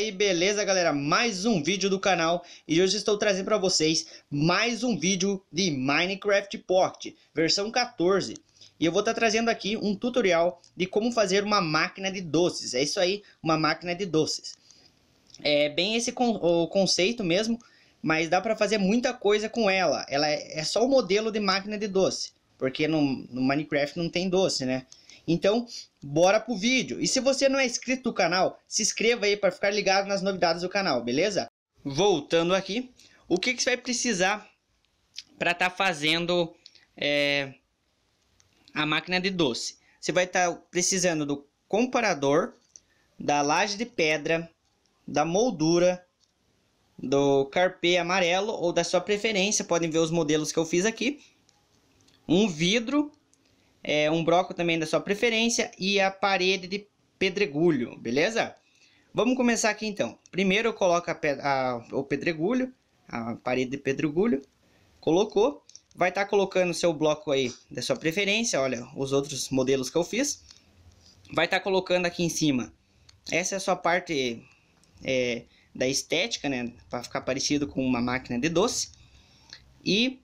aí, beleza galera? Mais um vídeo do canal e hoje estou trazendo para vocês mais um vídeo de Minecraft Pocket, versão 14. E eu vou estar tá trazendo aqui um tutorial de como fazer uma máquina de doces, é isso aí, uma máquina de doces. É bem esse con o conceito mesmo, mas dá para fazer muita coisa com ela, ela é, é só o modelo de máquina de doce, porque no, no Minecraft não tem doce, né? Então, bora pro vídeo. E se você não é inscrito no canal, se inscreva aí para ficar ligado nas novidades do canal, beleza? Voltando aqui, o que, que você vai precisar para estar tá fazendo é, a máquina de doce? Você vai estar tá precisando do comparador, da laje de pedra, da moldura, do carpê amarelo ou da sua preferência, podem ver os modelos que eu fiz aqui. Um vidro é, um bloco também da sua preferência e a parede de pedregulho, beleza? Vamos começar aqui então. Primeiro eu coloco a, a, o pedregulho, a parede de pedregulho, colocou. Vai estar tá colocando o seu bloco aí da sua preferência, olha os outros modelos que eu fiz. Vai estar tá colocando aqui em cima. Essa é a sua parte é, da estética, né? Para ficar parecido com uma máquina de doce. E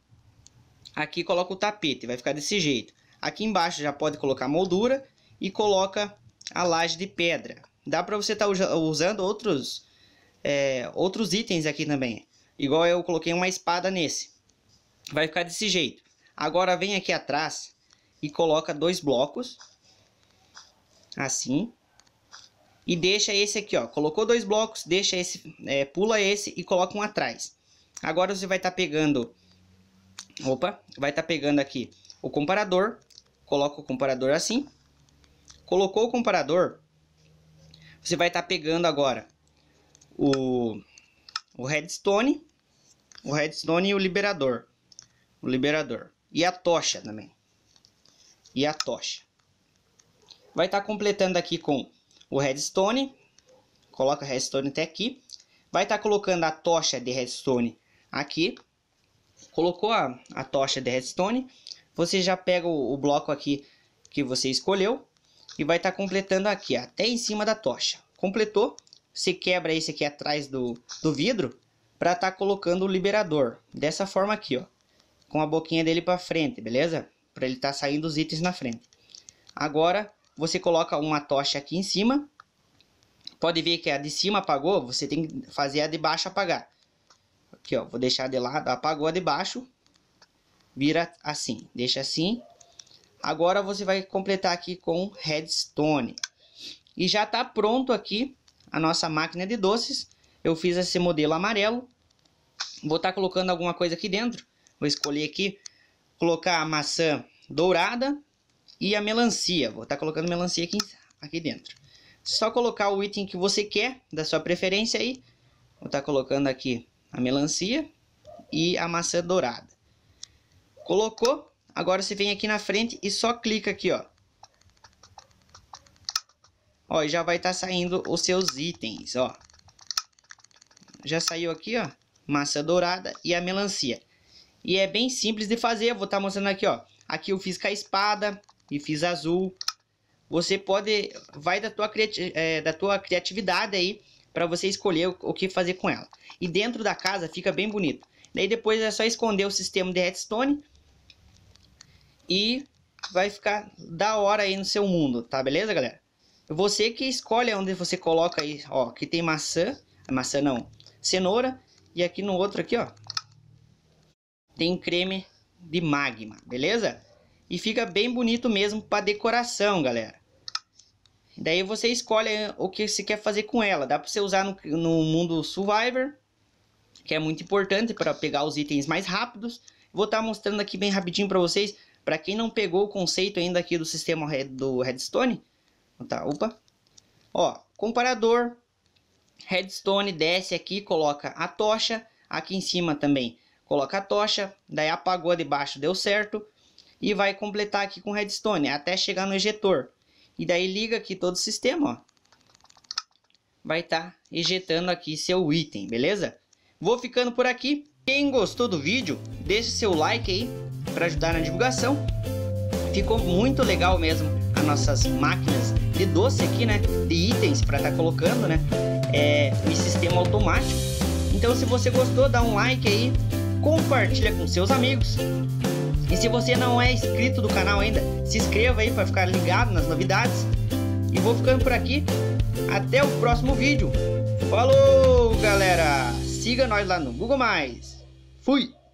aqui coloca o tapete, vai ficar desse jeito. Aqui embaixo já pode colocar moldura e coloca a laje de pedra. Dá para você estar tá usando outros, é, outros itens aqui também. Igual eu coloquei uma espada nesse. Vai ficar desse jeito. Agora vem aqui atrás e coloca dois blocos. Assim. E deixa esse aqui, ó. Colocou dois blocos, deixa esse, é, pula esse e coloca um atrás. Agora você vai estar tá pegando... Opa, vai estar tá pegando aqui o comparador coloca o comparador assim. Colocou o comparador, você vai estar tá pegando agora o, o redstone, o redstone e o liberador. O liberador. E a tocha também. E a tocha. Vai estar tá completando aqui com o redstone. Coloca o redstone até aqui. Vai estar tá colocando a tocha de redstone aqui. Colocou a, a tocha de redstone você já pega o, o bloco aqui que você escolheu e vai estar tá completando aqui, até em cima da tocha. Completou, você quebra esse aqui atrás do, do vidro para estar tá colocando o liberador, dessa forma aqui, ó, com a boquinha dele para frente, beleza? Para ele estar tá saindo os itens na frente. Agora, você coloca uma tocha aqui em cima, pode ver que a de cima apagou, você tem que fazer a de baixo apagar. Aqui, ó, vou deixar de lado, apagou a de baixo, vira assim, deixa assim. Agora você vai completar aqui com redstone. E já está pronto aqui a nossa máquina de doces. Eu fiz esse modelo amarelo. Vou estar tá colocando alguma coisa aqui dentro. Vou escolher aqui, colocar a maçã dourada e a melancia. Vou estar tá colocando melancia aqui, aqui dentro. Só colocar o item que você quer, da sua preferência aí. Vou estar tá colocando aqui a melancia e a maçã dourada. Colocou, agora você vem aqui na frente e só clica aqui, ó. Ó, e já vai estar tá saindo os seus itens, ó. Já saiu aqui, ó, massa dourada e a melancia. E é bem simples de fazer, eu vou estar tá mostrando aqui, ó. Aqui eu fiz com a espada e fiz azul. Você pode, vai da tua, criati é, da tua criatividade aí, para você escolher o, o que fazer com ela. E dentro da casa fica bem bonito. Daí depois é só esconder o sistema de redstone e vai ficar da hora aí no seu mundo, tá beleza, galera? Você que escolhe onde você coloca aí, ó, aqui tem maçã, maçã não, cenoura, e aqui no outro aqui, ó, tem creme de magma, beleza? E fica bem bonito mesmo para decoração, galera. Daí você escolhe o que você quer fazer com ela. Dá para você usar no, no mundo Survivor, que é muito importante para pegar os itens mais rápidos. Vou estar tá mostrando aqui bem rapidinho para vocês para quem não pegou o conceito ainda aqui do sistema do Redstone, tá, opa. Ó, comparador Redstone desce aqui, coloca a tocha, aqui em cima também coloca a tocha, daí apagou de baixo, deu certo, e vai completar aqui com redstone até chegar no ejetor. E daí liga aqui todo o sistema, ó. Vai estar tá ejetando aqui seu item, beleza? Vou ficando por aqui. Quem gostou do vídeo, deixe seu like aí, para ajudar na divulgação. Ficou muito legal mesmo as nossas máquinas de doce aqui, né? De itens para estar tá colocando, né? É, esse sistema automático. Então, se você gostou, dá um like aí, compartilha com seus amigos. E se você não é inscrito do canal ainda, se inscreva aí para ficar ligado nas novidades. E vou ficando por aqui. Até o próximo vídeo. Falou, galera! Siga nós lá no Google Mais. Fui!